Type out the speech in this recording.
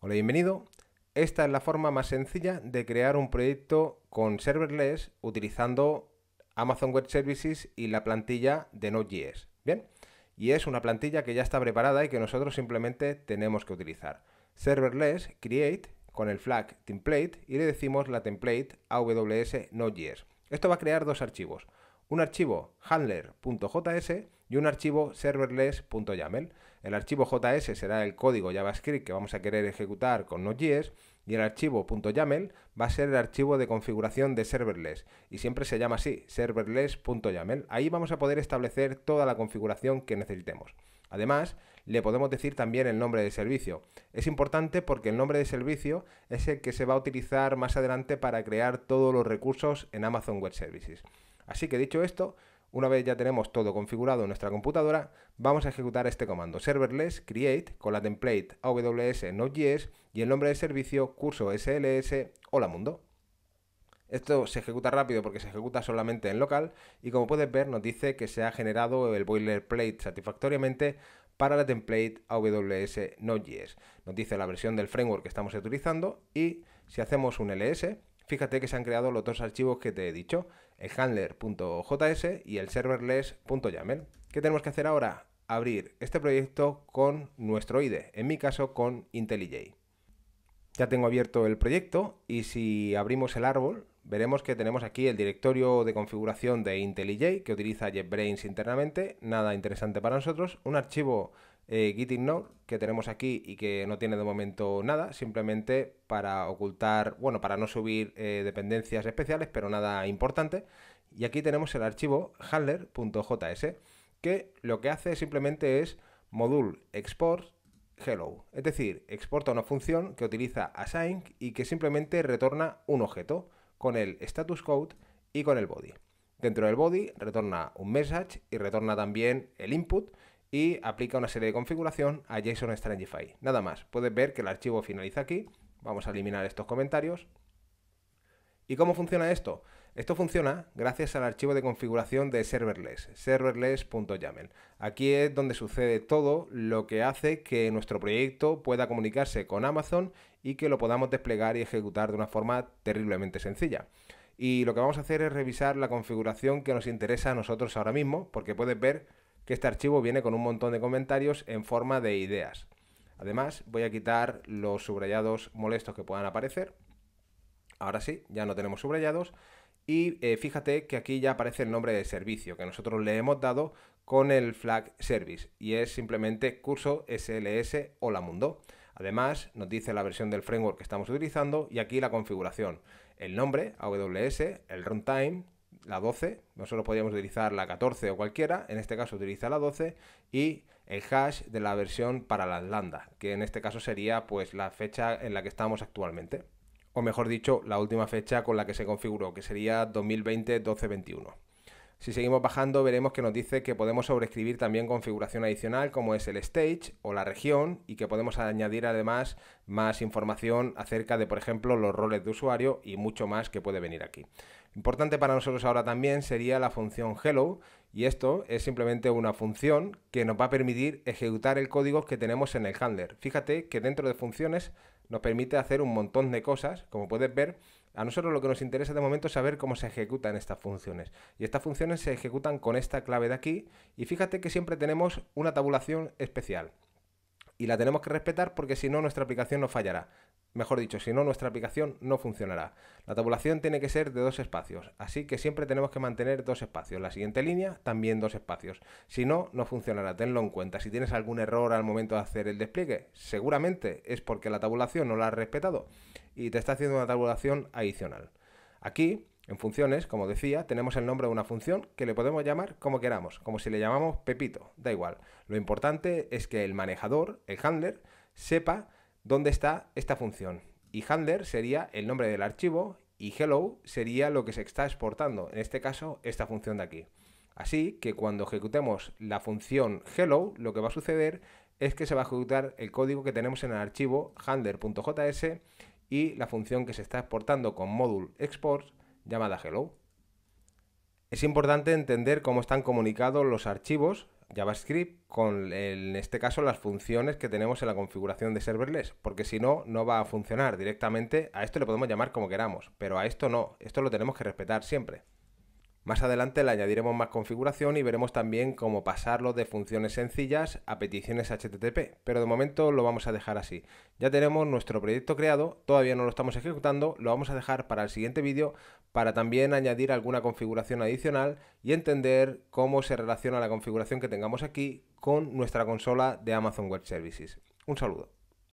Hola, bienvenido. Esta es la forma más sencilla de crear un proyecto con serverless utilizando Amazon Web Services y la plantilla de Node.js. Bien, y es una plantilla que ya está preparada y que nosotros simplemente tenemos que utilizar. Serverless create con el flag template y le decimos la template aws Node.js. Esto va a crear dos archivos un archivo handler.js y un archivo serverless.yaml. El archivo JS será el código JavaScript que vamos a querer ejecutar con Node.js y el archivo .yaml va a ser el archivo de configuración de serverless y siempre se llama así, serverless.yaml. Ahí vamos a poder establecer toda la configuración que necesitemos. Además, le podemos decir también el nombre de servicio. Es importante porque el nombre de servicio es el que se va a utilizar más adelante para crear todos los recursos en Amazon Web Services. Así que dicho esto, una vez ya tenemos todo configurado en nuestra computadora, vamos a ejecutar este comando serverless create con la template AWS Node.js y el nombre de servicio curso SLS Hola Mundo. Esto se ejecuta rápido porque se ejecuta solamente en local y como puedes ver nos dice que se ha generado el boilerplate satisfactoriamente para la template AWS Node.js. Nos dice la versión del framework que estamos utilizando y si hacemos un ls, fíjate que se han creado los dos archivos que te he dicho, el handler.js y el serverless.yaml. ¿Qué tenemos que hacer ahora? Abrir este proyecto con nuestro IDE, en mi caso con IntelliJ. Ya tengo abierto el proyecto y si abrimos el árbol, veremos que tenemos aquí el directorio de configuración de IntelliJ que utiliza JetBrains internamente, nada interesante para nosotros, un archivo eh, gitignore que tenemos aquí y que no tiene de momento nada, simplemente para ocultar, bueno, para no subir eh, dependencias especiales, pero nada importante. Y aquí tenemos el archivo handler.js que lo que hace simplemente es module export hello, es decir, exporta una función que utiliza async y que simplemente retorna un objeto con el status code y con el body. Dentro del body retorna un message y retorna también el input y aplica una serie de configuración a JSON Strangify. Nada más, puedes ver que el archivo finaliza aquí. Vamos a eliminar estos comentarios. ¿Y cómo funciona esto? Esto funciona gracias al archivo de configuración de serverless, serverless.yaml. Aquí es donde sucede todo lo que hace que nuestro proyecto pueda comunicarse con Amazon y que lo podamos desplegar y ejecutar de una forma terriblemente sencilla. Y lo que vamos a hacer es revisar la configuración que nos interesa a nosotros ahora mismo, porque puedes ver que este archivo viene con un montón de comentarios en forma de ideas. Además, voy a quitar los subrayados molestos que puedan aparecer. Ahora sí, ya no tenemos subrayados y eh, fíjate que aquí ya aparece el nombre de servicio que nosotros le hemos dado con el flag service y es simplemente curso SLS Hola Mundo. Además, nos dice la versión del framework que estamos utilizando y aquí la configuración. El nombre, AWS, el runtime, la 12, nosotros podríamos utilizar la 14 o cualquiera, en este caso utiliza la 12, y el hash de la versión para las lambda, que en este caso sería pues la fecha en la que estamos actualmente o mejor dicho, la última fecha con la que se configuró, que sería 2020 12 Si seguimos bajando, veremos que nos dice que podemos sobreescribir también configuración adicional como es el stage o la región y que podemos añadir además más información acerca de, por ejemplo, los roles de usuario y mucho más que puede venir aquí. Importante para nosotros ahora también sería la función hello y esto es simplemente una función que nos va a permitir ejecutar el código que tenemos en el handler. Fíjate que dentro de funciones nos permite hacer un montón de cosas, como puedes ver, a nosotros lo que nos interesa de momento es saber cómo se ejecutan estas funciones. Y estas funciones se ejecutan con esta clave de aquí y fíjate que siempre tenemos una tabulación especial y la tenemos que respetar porque si no nuestra aplicación no fallará. Mejor dicho, si no nuestra aplicación no funcionará. La tabulación tiene que ser de dos espacios, así que siempre tenemos que mantener dos espacios. La siguiente línea también dos espacios. Si no, no funcionará, tenlo en cuenta. Si tienes algún error al momento de hacer el despliegue, seguramente es porque la tabulación no la has respetado y te está haciendo una tabulación adicional. Aquí en funciones, como decía, tenemos el nombre de una función que le podemos llamar como queramos, como si le llamamos Pepito, da igual. Lo importante es que el manejador, el handler, sepa dónde está esta función. Y handler sería el nombre del archivo y hello sería lo que se está exportando, en este caso esta función de aquí. Así que cuando ejecutemos la función hello, lo que va a suceder es que se va a ejecutar el código que tenemos en el archivo handler.js y la función que se está exportando con módulo export llamada hello. Es importante entender cómo están comunicados los archivos JavaScript con, en este caso, las funciones que tenemos en la configuración de serverless, porque si no, no va a funcionar directamente. A esto le podemos llamar como queramos, pero a esto no, esto lo tenemos que respetar siempre. Más adelante le añadiremos más configuración y veremos también cómo pasarlo de funciones sencillas a peticiones HTTP, pero de momento lo vamos a dejar así. Ya tenemos nuestro proyecto creado, todavía no lo estamos ejecutando, lo vamos a dejar para el siguiente vídeo para también añadir alguna configuración adicional y entender cómo se relaciona la configuración que tengamos aquí con nuestra consola de Amazon Web Services. Un saludo.